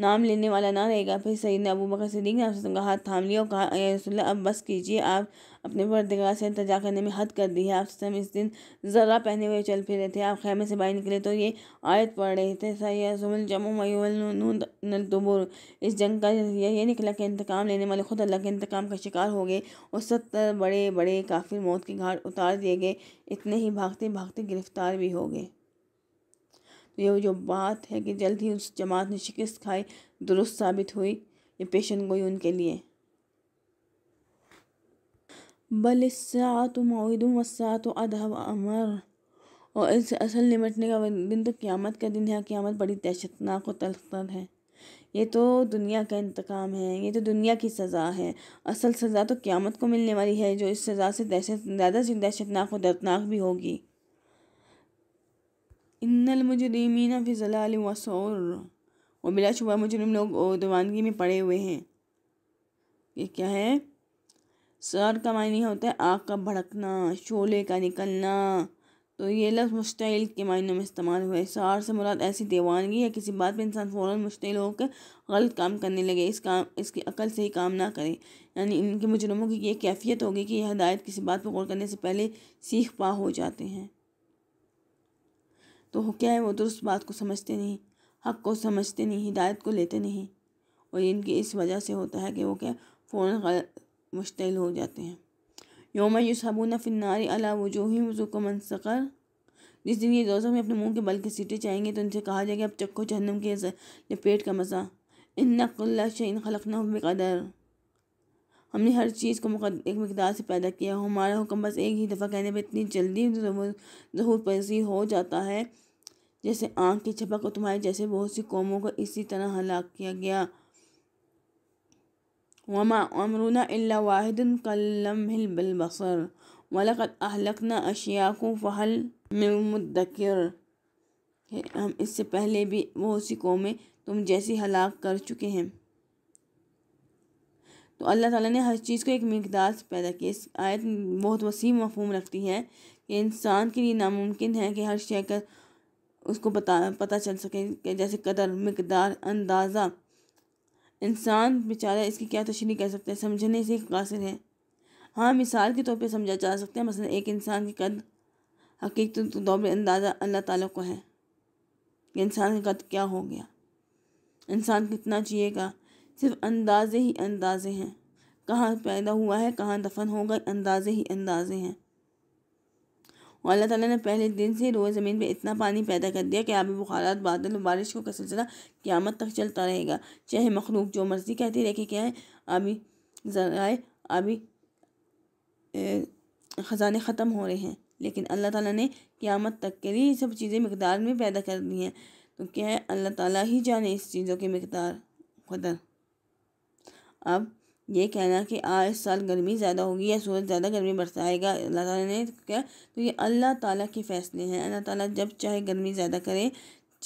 नाम लेने वाला ना रहेगा फिर सईद ने अबू बकर सिद्दीक ने रसूल हाथ थाम लिया और कहा रसोल्ला अब बस कीजिए आप अपने वर्दगार से इंतजा करने में हद कर दी है आप इस दिन ज़रा पहने हुए चल फिर रहे थे आप खैमे से बाहर निकले तो ये आयत पढ़ रहे थे सैसमल जमो मयूल इस जंग का ये निकला कि इंतकाम लेने वाले खुद अल्लाह के इंतकाम का शिकार हो गए और सत्तर बड़े बड़े काफिर मौत के घाट उतार दिए गए इतने ही भागते भागते गिरफ्तार भी हो गए ये जो बात है कि जल्द ही उस जमात ने शिकस्त खाई दुरुस्त साबित हुई ये पेशन गोई उनके लिए बल मोद वसात अदहब अमर और इस असल निमटने का दिन तो क़्यामत का दिन है क़्यामत बड़ी दहशतनाक और तलखतर है ये तो दुनिया का इंतकाम है ये तो दुनिया की सज़ा है असल सज़ा तो क़्यामत को मिलने वाली है जो इस सज़ा से दहशत ज़्यादा से दहशतनाक और दर्दनाक भी होगी फ़ि जलाल वसूर और बिला शुबा मुजरम लोग दवानगी में पड़े हुए हैं ये क्या है सर का मायने होता है आग का भड़कना शोले का निकलना तो ये लफ्ज़ मुश्तिल के मायनों में इस्तेमाल हुआ है सार से मुराद ऐसी दीवानगी या किसी बात पर इंसान फ़ौर मुश्तिल होकर गलत काम करने लगे इस काम इसकी अकल से ही काम ना करे यानी इनके मुजरमों की ये कैफियत होगी कि यह हदायत किसी बात पर गौर करने से पहले सीख पा हो जाते हैं तो क्या है वो दुरुस्त बात को समझते नहीं हक को समझते नहीं हिदायत को लेते नहीं और इनकी इस वजह से होता है कि वो क्या फ़ौर मुश्तिल हो जाते हैं योम यूसबून फ़िनारी अला वजूही को मनसकर जिस दिन ये दोस्तों में अपने मुंह के बल के सीटें चाहेंगे तो उनसे कहा जाएगा अब चक्को जहन्नम के लपेट का मज़ा इन नकुल्ला शैन खलक नकदर हमने हर चीज़ को एक मकदार से पैदा किया हो हमारा हुक्म बस एक ही दफ़ा कहने पर इतनी जल्दी जहूर पसी हो जाता है जैसे आँख की छपक और तुम्हारे जैसे बहुत सी कौमों को इसी तरह हलाक किया गया वमा अमरूना अल्ला वाहिदन कल्लम बसर वलकत अहलकना अशिया को फ़हल मुदकर हम इससे पहले भी बहुत सी कौमें तुम जैसी हलाक कर चुके हैं तो अल्लाह ताला ने हर चीज़ को एक मकदार से पैदा किया इस आयत बहुत वसी मफहम रखती है कि इंसान के लिए नामुमकिन है कि हर शेयर का उसको पता पता चल सके कि जैसे कदर मकदार अंदाज़ा इंसान बेचारा इसकी क्या तशरी कर सकते हैं समझने से कासिर है हाँ मिसाल के तौर पर समझा जा सकता है मसलन एक इंसान की कद हकीकत तो दौर अंदाज़ा अल्लाह ताला को है कि इंसान का कद क्या हो गया इंसान कितना चाहिएगा सिर्फ अंदाजे ही अंदाजे हैं कहाँ पैदा हुआ है कहाँ दफन होगा अंदाजे ही अंदाजे हैं और अल्लाह ताला ने पहले दिन से रोज़ ज़मीन पे इतना पानी पैदा कर दिया कि आबी बुखारात बादल और बारिश का सिलसिला क़्यामत तक चलता रहेगा चाहे मखलूक जो मर्ज़ी कहती रहे कि क्या है आबी ज़राए आबी ख़जाने ख़त्म हो रहे हैं लेकिन अल्लाह ताला ने क़्यामत तक के लिए ये सब चीज़ें मकदार में पैदा कर दी हैं तो क्या है अल्लाह ताला ही जाने इस चीज़ों की मकदार खुदा अब ये कहना कि आज इस साल गर्मी ज़्यादा होगी या सूरज ज़्यादा गर्मी बरसाएगा अल्लाह ताला ने क्या तो ये अल्लाह ताला के फ़ैसले हैं अल्लाह ताला जब चाहे गर्मी ज़्यादा करे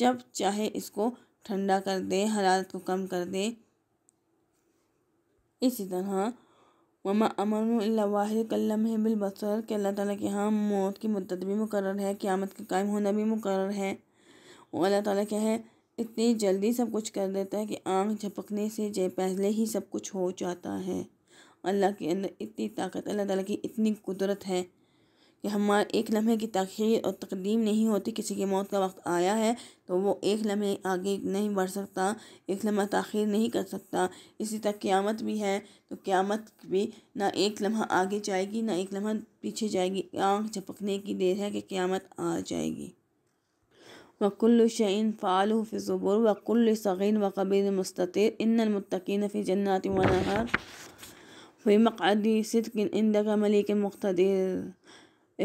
जब चाहे इसको ठंडा कर दे हरारत को कम कर दे इसी तरह ममा अमन वाहिद कल्लम है बिलबसर के अल्लाह ताला के यहाँ मौत की मदद भी मुकर है क़्यामत के कायम होना भी मुकर है और अल्लाह ताला क्या है इतनी जल्दी सब कुछ कर देता है कि आँख झपकने से जय पहले ही सब कुछ हो जाता है अल्लाह के अंदर इतनी ताकत अल्लाह ताला की इतनी कुदरत है कि हमारे एक लम्हे की तखीर और तकदीम नहीं होती किसी की मौत का वक्त आया है तो वो एक लम्हे आगे नहीं बढ़ सकता एक लम्हा तखीर नहीं कर सकता इसी तरह क़्यामत भी है तो क़्यामत भी ना एक लम्हा आगे जाएगी ना एक लम्हा पीछे जाएगी आँख झपकने की देर है कि क़्यामत आ जाएगी شيء فعله في الزبور وكل صغير वकबीर مستطير إن المتقين في جنات ونهار في मक़द صدق عندك ملك مقتدر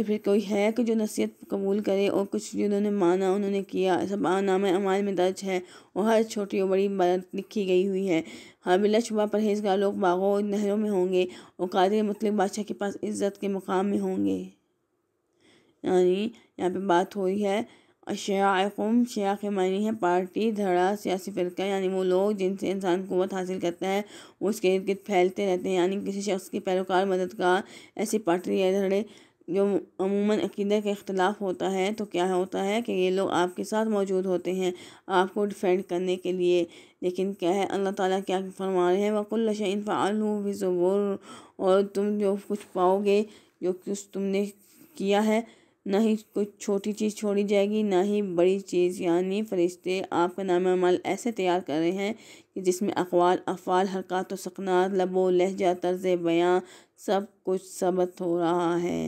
फिर कोई है कि जो नसीहत कबूल करे और कुछ जिन्होंने माना उन्होंने किया सब नाम अमाल में दर्ज है और हर छोटी और बड़ी बात लिखी गई हुई है हर बिला शुबा परहेजगार लोग बागों और नहरों में होंगे और कादिर मतलब बादशाह के पास इज़्ज़त के मुकाम में होंगे यानी यहाँ पे बात हो रही है अशाकुम शिया के मानी है पार्टी धड़ा सियासी फ़िरका यानी वो लोग जिनसे इंसान कुत हासिल करता है उसके इर्द गिर्द फैलते रहते हैं यानी किसी शख्स की पैरोकार मददगार ऐसी पार्टी या धड़े जो अमूमन अकीदे का अख्तिलाफ़ होता है तो क्या होता है कि ये लोग आपके साथ मौजूद होते हैं आपको डिफेंड करने के लिए लेकिन क्या है अल्लाह ताला क्या फरमा रहे हैं वकुल शैन फ़ाल भी और तुम जो कुछ पाओगे जो कुछ तुमने किया है ना ही कुछ छोटी चीज़ छोड़ी जाएगी ना ही बड़ी चीज़ यानी फरिश्ते आपका नाम अमल ऐसे तैयार कर रहे हैं कि जिसमें अकवाल अफ़ाल हरकत सकनात लबो लहजा तर्ज बयाँ सब कुछ सबत हो रहा है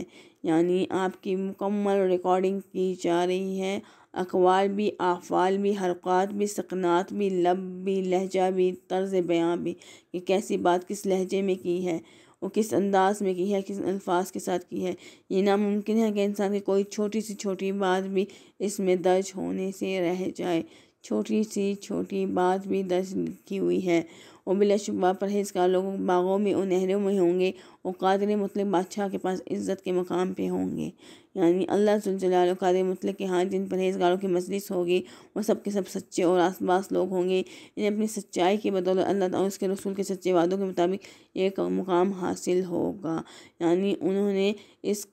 यानी आपकी मुकम्मल रिकॉर्डिंग की जा रही है अकवाल भी आफ़ाल भी हरकत भी सकनात भी लब भी लहजा भी तर्ज बयाँ भी कि कैसी बात किस लहजे में की है वो किस अंदाज में की है किस अल्फाज के साथ की है ये नामुमकिन है कि इंसान की कोई छोटी सी छोटी बात भी इसमें दर्ज होने से रह जाए छोटी सी छोटी बात भी दर्ज की हुई है और बिलाशुबा परहेजगार लोगों बागों में और नहरों में होंगे और कादर मतलब बादशाह के पास इज़्ज़त के मकाम पे होंगे यानी अल्लाह जल्जलाल कादर मतलब के हाथ जिन परहेजगारों की मजलिस होगी वह सब के सब सच्चे और आसपास लोग होंगे इन्हें अपनी सच्चाई के बदौलत अल्लाह और उसके रसूल के सच्चे वादों के मुताबिक एक मुकाम हासिल होगा यानी उन्होंने इस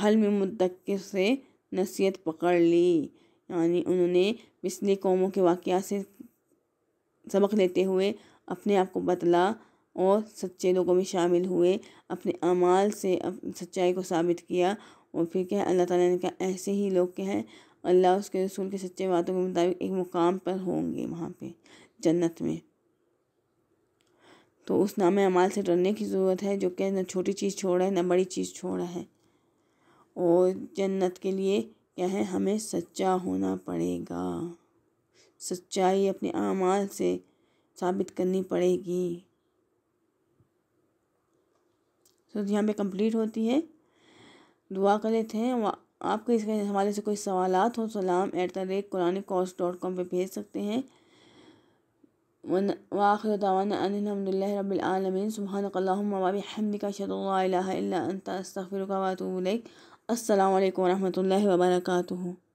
हल में मुद्दक से नसीहत पकड़ ली यानी उन्होंने पिछली कौमों के वाक़ से सबक लेते हुए अपने आप को बतला और सच्चे लोगों में शामिल हुए अपने अमाल से सच्चाई को साबित किया और फिर क्या है अल्लाह ताला ने कहा ऐसे ही लोग क्या हैं अल्लाह उसके रसूल के सच्चे बातों के मुताबिक एक मुकाम पर होंगे वहाँ पे जन्नत में तो उस नाम अमाल से डरने की ज़रूरत है जो क्या न छोटी चीज़ छोड़ा है न बड़ी चीज़ छोड़ा है और जन्नत के लिए क्या है हमें सच्चा होना पड़ेगा सच्चाई अपने अमाल से साबित करनी पड़ेगी तो यहाँ पे कंप्लीट होती है दुआ कर लेते हैं आपके इसके हमारे से कोई सवाल हो तो सलाम एट द रेट कुरानी कॉस डॉट कॉम पर भेज सकते हैं वाखिर दावानदल रबालमीन सुबहानकल्लाबी हमद का शतः अल्लाम वरहमल वर्का